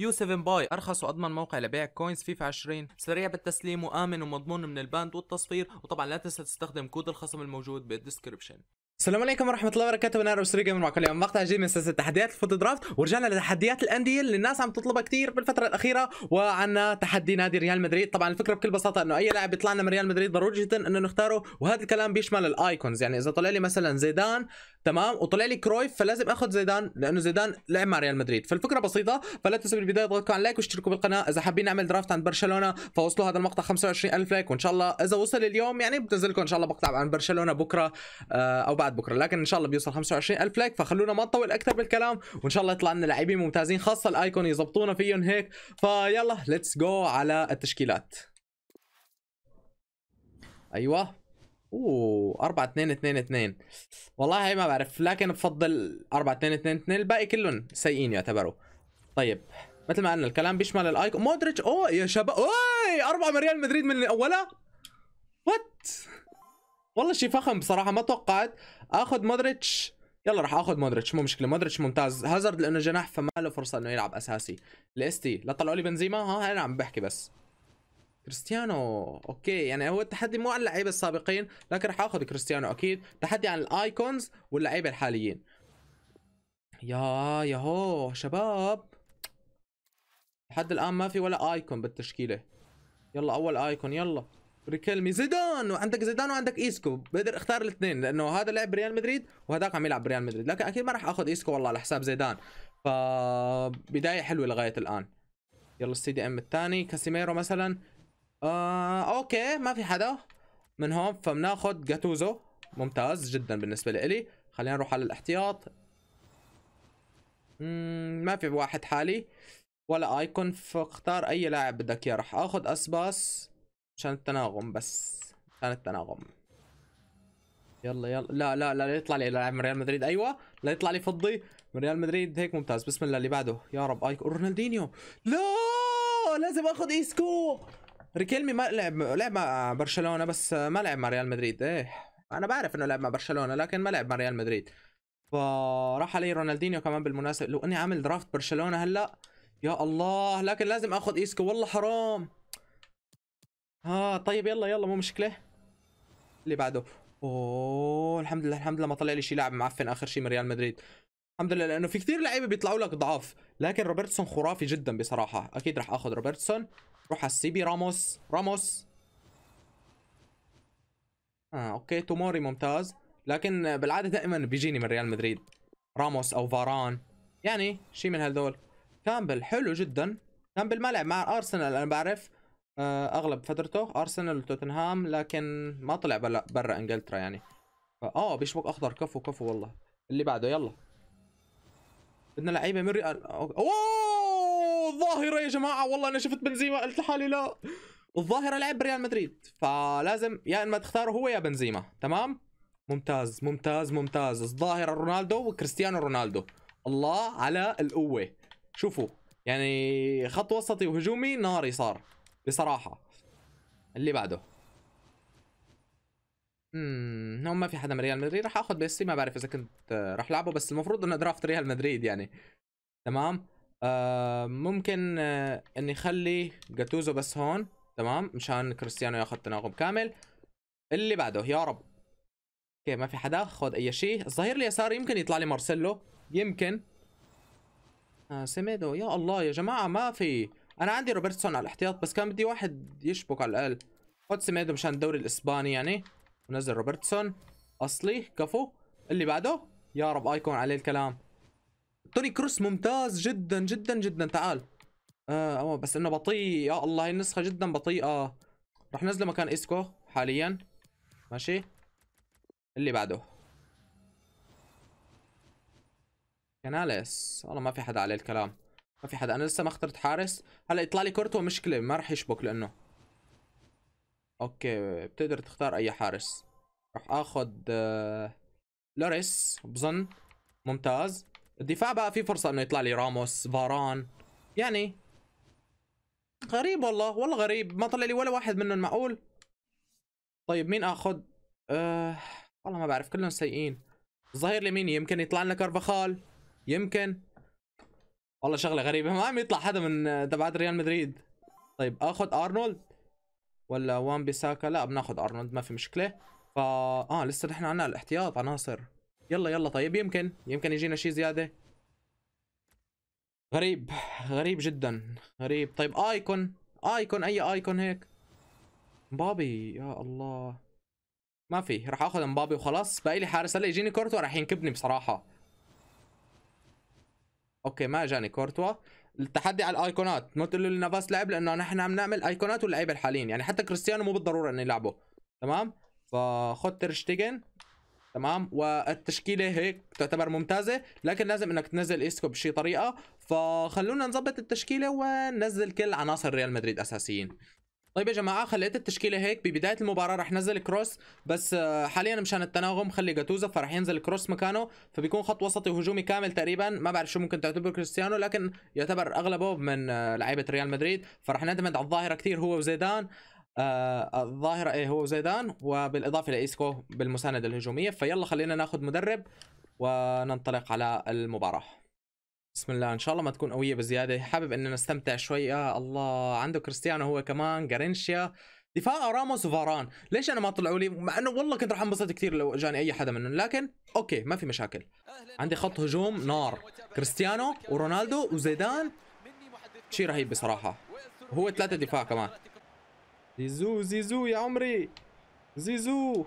يو 7 باي ارخص واضمن موقع لبيع كوينز فيفا 20 سريع بالتسليم وامن ومضمون من الباند والتصفير وطبعا لا تنسى تستخدم كود الخصم الموجود بالديسكربشن السلام عليكم ورحمه الله وبركاته انا روس من معكم اليوم مقطع جديد من سلسله تحديات الفوت درافت ورجعنا لتحديات الانديه اللي الناس عم تطلبها كثير بالفتره الاخيره وعنا تحدي نادي ريال مدريد طبعا الفكره بكل بساطه انه اي لاعب بيطلع لنا من ريال مدريد ضروري جدا انه نختاره وهذا الكلام بيشمل الايكونز يعني اذا طلع لي مثلا زيدان تمام وطلع لي كرويف فلازم اخذ زيدان لانه زيدان لعب مع ريال مدريد فالفكره بسيطه فلا تنسوا بالبدايه تضغطوا على لايك واشتركوا بالقناه اذا حابين نعمل درافت عند برشلونه فوصلوا هذا المقطع 25000 لايك وان شاء الله اذا وصل اليوم يعني بتنزل لكم ان شاء الله مقطع عن برشلونه بكره آه، او بعد بعد بكره لكن ان شاء الله بيوصل 25000 لايك فخلونا ما نطول اكثر بالكلام وان شاء الله يطلع لنا لاعبين ممتازين خاصه الايكون يظبطونا فيهم هيك فيلا ليتس جو على التشكيلات ايوه اوه 4 2 2 2 والله هي ما بعرف لكن بفضل 4 2 2 2 الباقي كلهم سيئين يعتبروا طيب مثل ما قلنا الكلام بيشمل الايكون مودريتش اوه يا شباب اوي 4 من ريال مدريد من اولها وات والله شيء فخم بصراحه ما توقعت اخذ مودريتش يلا راح اخذ مودريتش مو مشكله مودريتش ممتاز هازارد لانه جناح فما له فرصه انه يلعب اساسي الاستي لا طلعوا لي بنزيما ها انا عم بحكي بس كريستيانو اوكي يعني هو التحدي مو على اللعيبه السابقين لكن راح اخذ كريستيانو اكيد تحدي عن الايكونز واللعيبه الحاليين يا يهو شباب لحد الان ما في ولا ايكون بالتشكيله يلا اول ايكون يلا ريكلمي زيدان وعندك زيدان وعندك ايسكو بقدر اختار الاثنين لانه هذا لعب بريال مدريد وهذاك عم يلعب بريال مدريد لكن اكيد ما راح اخذ ايسكو والله على حساب زيدان ف بدايه حلوه لغايه الان يلا السي دي ام الثاني كاسيميرو مثلا آه اوكي ما في حدا من هون فبناخذ جاتوزو ممتاز جدا بالنسبه لي خلينا نروح على الاحتياط ما في واحد حالي ولا ايكون فاختار اي لاعب بدك اياه راح اخذ اسباس عشان التناغم بس عشان التناغم يلا يلا لا لا لا يطلع لي لاعب من ريال مدريد ايوه لا يطلع لي فضي من ريال مدريد هيك ممتاز بسم الله اللي بعده يا رب ايك رونالدينيو لا لازم اخذ ايسكو ريكيلمي ما لعب لعب مع برشلونه بس ما لعب مع ريال مدريد ايه انا بعرف انه لعب مع برشلونه لكن ما لعب مع ريال مدريد فراح علي رونالدينيو كمان بالمناسبه لو اني عامل درافت برشلونه هلا يا الله لكن لازم اخذ ايسكو والله حرام ها آه، طيب يلا يلا مو مشكله اللي بعده اوه الحمد لله الحمد لله ما طلع لي شيء لاعب معفن اخر شيء من ريال مدريد الحمد لله لانه في كثير لعيبه بيطلعوا لك ضعاف لكن روبرتسون خرافي جدا بصراحه اكيد راح اخذ روبرتسون روح على السي بي راموس راموس اه اوكي توموري ممتاز لكن بالعاده دائما بيجيني من ريال مدريد راموس او فاران يعني شيء من هدول كامبل حلو جدا كامبل ما لعب مع ارسنال انا بعرف آه، اغلب فترته ارسنال وتوتنهام لكن ما طلع برا انجلترا يعني اه بيشبك اخضر كفو كفو والله اللي بعده يلا بدنا لعيبه من ريال اوه الظاهره يا جماعه والله انا شفت بنزيما قلت لحالي لا الظاهره لعب بريال مدريد فلازم يا اما تختاره هو يا بنزيما تمام ممتاز ممتاز ممتاز الظاهره رونالدو وكريستيانو رونالدو الله على القوه شوفوا يعني خط وسطي وهجومي ناري صار بصراحه اللي بعده امم هم ما في حدا من ريال مدريد راح اخذ بيسي ما بعرف اذا كنت آه، راح لعبه بس المفروض انه درافت ريال مدريد يعني تمام آه ممكن آه اني اخلي جاتوزو بس هون تمام مشان كريستيانو ياخذ تناغم كامل اللي بعده يا رب اوكي ما في حدا خذ اي شيء الظهير اليسار يمكن يطلع لي مارسيلو يمكن آه سيميدو يا الله يا جماعه ما في انا عندي روبرتسون على الاحتياط بس كان بدي واحد يشبك على الاقل حط سميدو مشان الدوري الاسباني يعني ونزل روبرتسون اصلي كفو اللي بعده يا رب ايكون عليه الكلام توني كروس ممتاز جدا جدا جدا تعال اه بس انه بطيء يا الله هي النسخه جدا بطيئه رح نزله مكان اسكو حاليا ماشي اللي بعده كناليس والله ما في حدا عليه الكلام ما في حدا انا لسه ما اخترت حارس هلا يطلع لي كورتو مشكله ما راح يشبك لانه اوكي بتقدر تختار اي حارس راح اخذ آه، لوريس بظن ممتاز الدفاع بقى في فرصه انه يطلع لي راموس فاران يعني غريب والله والله غريب ما طلع لي ولا واحد منهم معقول طيب مين اخذ أه... والله ما بعرف كلهم سيئين الظهير اليمين يمكن يطلع لنا كارفاخال يمكن والله شغله غريبه ما عم يطلع حدا من تبعات ريال مدريد طيب اخذ ارنولد ولا وان بيساكا لا بناخذ ارنولد ما في مشكله ف اه لسه نحن عنا الاحتياط عناصر يلا يلا طيب يمكن يمكن يجينا شيء زياده غريب غريب جدا غريب طيب ايكون ايكون اي ايكون هيك مبابي يا الله ما في راح اخذ مبابي وخلاص باقي لي حارس هلا يجيني كورتو راح ينكبني بصراحه اوكي ما اجاني كورتوا التحدي على الايقونات ما تقول لي نافاس لعب لانه نحن عم نعمل ايقونات واللعيبه الحاليين يعني حتى كريستيانو مو بالضروره انه يلعبه تمام فخد ترشتيجن تمام والتشكيله هيك تعتبر ممتازه لكن لازم انك تنزل اسكو بشي طريقه فخلونا نظبط التشكيله وننزل كل عناصر ريال مدريد اساسيين طيب يا جماعه خليت التشكيله هيك ببدايه المباراه رح نزل كروس بس آه، حاليا مشان التناغم خلي جاتوزا فرح ينزل كروس مكانه فبيكون خط وسطي هجومي كامل تقريبا ما بعرف شو ممكن تعتبر كريستيانو لكن يعتبر اغلبه من آه، لعيبه ريال مدريد فرح نعتمد على الظاهره كثير هو وزيدان آه الظاهره ايه هو وزيدان وبالاضافه لايسكو بالمسانده الهجوميه فيلا خلينا ناخذ مدرب وننطلق على المباراه بسم الله ان شاء الله ما تكون قويه بزياده حابب اننا نستمتع شوي يا آه، الله عنده كريستيانو هو كمان جارينشيا دفاع راموس وفاران ليش انا ما طلعوا لي مع انه والله كنت راح انبسط كثير لو جاني اي حدا منهم لكن اوكي ما في مشاكل عندي خط هجوم نار كريستيانو ورونالدو وزيدان شيء رهيب بصراحه هو ثلاثه دفاع كمان زيزو زيزو يا عمري زيزو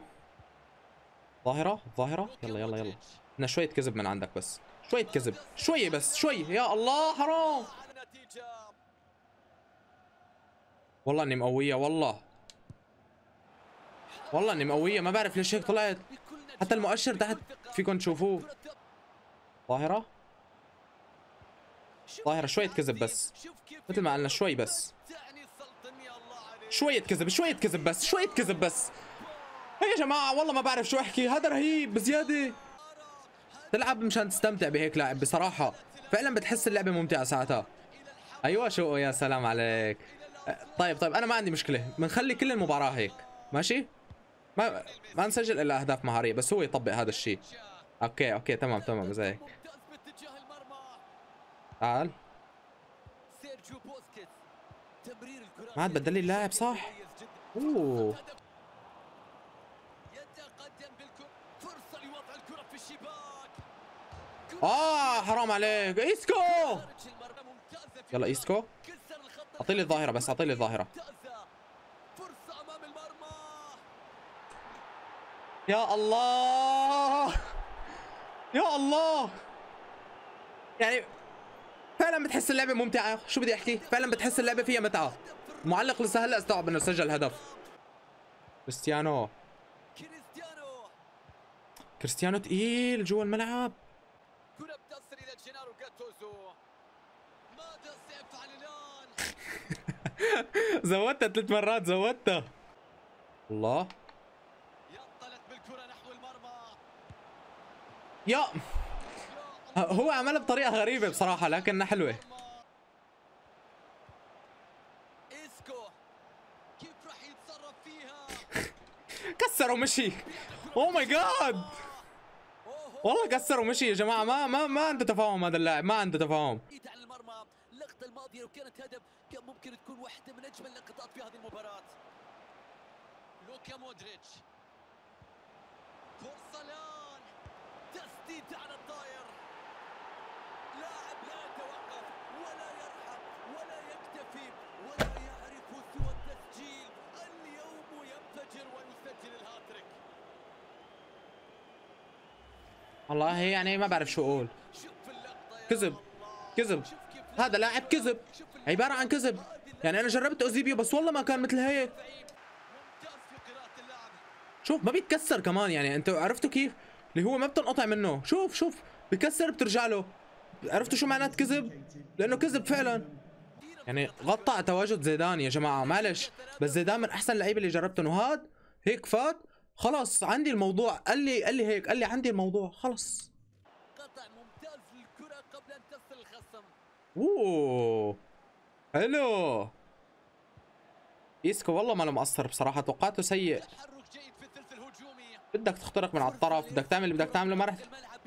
ظاهره ظاهره يلا يلا يلا بدنا شويه كذب من عندك بس شويه كذب شويه بس شويه يا الله حرام والله اني مقويه والله والله اني مقويه ما بعرف ليش هيك طلعت حتى المؤشر تحت فيكم تشوفوه ظاهره ظاهره شويه كذب بس مثل ما قلنا شوي بس شويه كذب شويه كذب بس شويه كذب بس هي يا جماعه والله ما بعرف شو احكي هذا رهيب بزياده تلعب مشان تستمتع بهيك لاعب بصراحه فعلا بتحس اللعبه ممتعه ساعتها ايوه شو يا سلام عليك أه، طيب طيب انا ما عندي مشكله بنخلي كل المباراه هيك ماشي ما ما نسجل الا اهداف مهاريه بس هو يطبق هذا الشيء اوكي اوكي تمام تمام زي هيك تعال ما عاد بدل لي اللاعب صح اوه في الشباك اه حرام عليك ايسكو يلا ايسكو اعطي لي الظاهره بس اعطي لي الظاهره فرصه امام المرمى يا الله يا الله يعني فعلا بتحس اللعبه ممتعه شو بدي احكي فعلا بتحس اللعبه فيها متعه معلق لسه هلا استوعب انه سجل هدف كريستيانو كريستيانو تقيل جوا الملعب كرة بتصل إلى جينارو ماذا سيفعل الآن؟ زودتها ثلاث مرات زودتها الله بالكرة نحو المرمى يا هو عملها بطريقة غريبة بصراحة لكنها حلوة اسكو كيف راح يتصرف فيها كسر ومشي اوه ماي جاد والله كسر ومشي يا جماعه ما ما ما عنده تفاهم هذا اللاعب ما عنده تفاهم على المرمى اللقطه الماضيه لو كانت هدف كان ممكن تكون واحده من اجمل اللقطات في هذه المباراه لوكا مودريتش فرصه الان تسديده على الطاير لاعب لا يتوقف ولا والله يعني ما بعرف شو اقول كذب كذب هذا لاعب كذب عباره عن كذب يعني انا جربت اوزيبيو بس والله ما كان مثل هيك شوف ما بيتكسر كمان يعني انتوا عرفتوا كيف اللي هو ما بتنقطع منه شوف شوف بكسر بترجع له عرفتوا شو معنات كذب لانه كذب فعلا يعني غطى على تواجد زيدان يا جماعه معلش بس زيدان من احسن اللعيبه اللي جربتهم وهاد هيك فات خلاص عندي الموضوع قال لي قال لي هيك قال لي عندي الموضوع خلاص قطع ممتاز للكره قبل ان تصل الخصم اوه حلو يسكو والله ما انا مقصر بصراحه توقعته سيء بدك تخترق من على الطرف بدك تعمل اللي بدك تعمله ما رح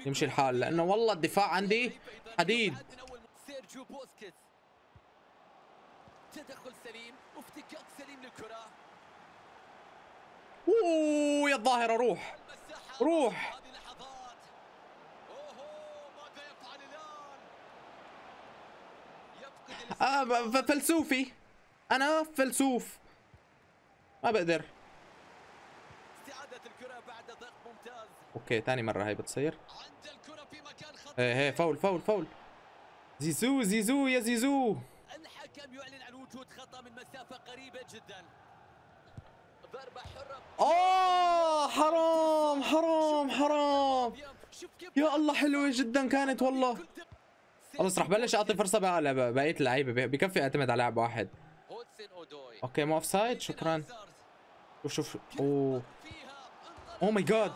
يمشي الحال لانه والله الدفاع عندي حديد تدخل سليم وافتكاك سليم للكره اوه يا الظاهره روح روح آه فلسوفي انا فلسوف ما بقدر اوكي ثاني مره هاي بتصير ايه ايه فول فول فول زيزو زيزو يا زيزو الحكم يعلن عن وجود خطا من مسافه قريبه جدا آه حرام حرام حرام يا الله حلوة جدا كانت والله خلص رح بلش اعطي فرصة بقى على بقية اللعيبة بكفي اعتمد على لاعب واحد اوكي مو اوف سايد شكرا شوف شوف اوه اوه ماي جاد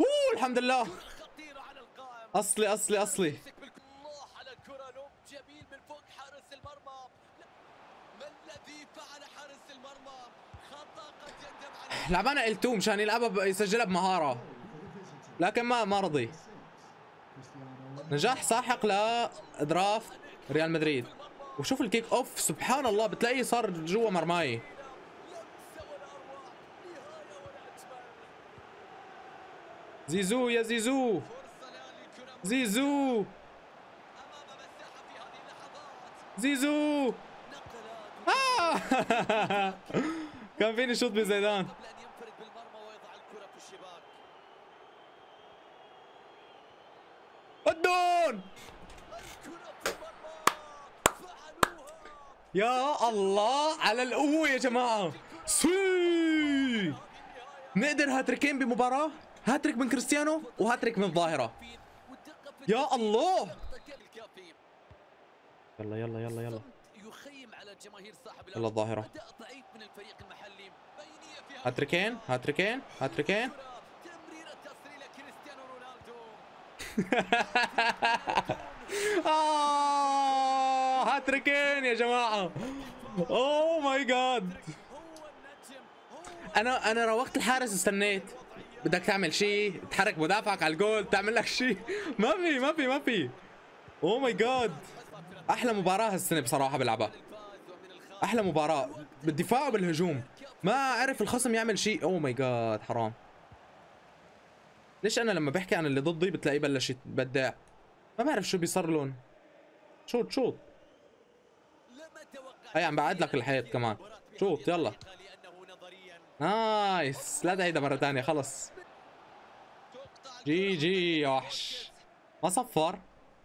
اوه الحمد لله اصلي اصلي اصلي جميل من فوق حارس المرمى ما الذي فعل حارس المرمى ال2 مشان يلعبها يسجلها بمهاره لكن ما ما رضي نجاح ساحق لادراف ريال مدريد وشوف الكيك اوف سبحان الله بتلاقيه صار جوا مرماي زيزو يا زيزو زيزو زيزو آه كان فيني شوط بزيدان الدون يا الله على القوة يا جماعة سي نقدر هاتريكين بمباراة هاتريك من كريستيانو وهاتريك من الظاهرة يا الله يلا يلا يلا يلا يلا الظاهرة هاتريكين هاتريكين هاتريكين آه هاتريكين يا جماعة اوه ماي جاد انا انا روقت الحارس استنيت بدك تعمل شيء تحرك مدافعك على الجول تعمل لك شيء ما في ما في ما في اوه ماي جاد احلى مباراة هالسنة بصراحة بلعبها احلى مباراة بالدفاع وبالهجوم ما عرف الخصم يعمل شيء اوه ماي جاد حرام ليش انا لما بحكي عن اللي ضدي بتلاقيه بلش يتبدع ما بعرف شو بيصير لهم شوط شوط هي عم بعد لك الحيط كمان شوط يلا نايس لا تعيدها مره ثانيه خلص جي جي يا وحش ما صفر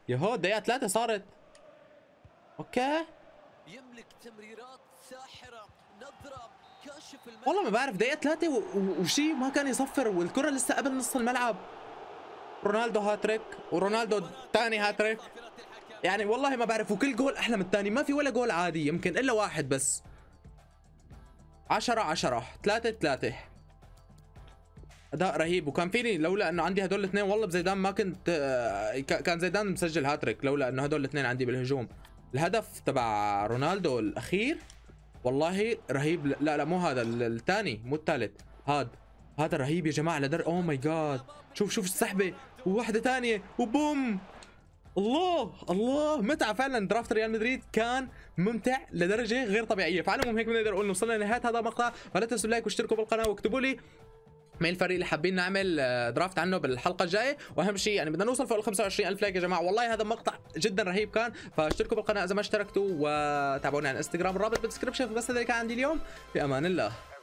يهو دقيقه ثلاثه صارت اوكي يملك تمريرات والله ما بعرف دقيقه ثلاثه وشي ما كان يصفر والكره لسه قبل نص الملعب رونالدو هاتريك ورونالدو ثاني هاتريك يعني والله ما بعرف وكل جول احلى من الثاني ما في ولا جول عادي يمكن الا واحد بس 10 10 3 3 اداء رهيب وكان فيني لولا انه عندي هدول الاثنين والله بزيدان ما كنت آه، كان زيدان مسجل هاتريك لولا انه هدول الاثنين عندي بالهجوم الهدف تبع رونالدو الاخير والله رهيب لا لا مو هذا الثاني مو الثالث هذا هذا رهيب يا جماعه لدر او ماي جاد شوف شوف السحبه وواحده ثانيه وبوم الله الله متعه فعلا درافت ريال مدريد كان ممتع لدرجه غير طبيعيه فعلا مهم هيك بنقدر نقول وصلنا لنهايه هذا المقطع فلا تنسوا اللايك واشتركوا بالقناه واكتبوا لي مين الفريق اللي حابين نعمل درافت آه، عنه بالحلقه الجايه واهم شيء يعني بدنا نوصل فوق ال 25000 لايك يا جماعه والله هذا مقطع جدا رهيب كان فاشتركوا بالقناه اذا ما اشتركتوا وتابعوني على الانستغرام الرابط بالدسكربشن بس هذا اللي كان عندي اليوم في امان الله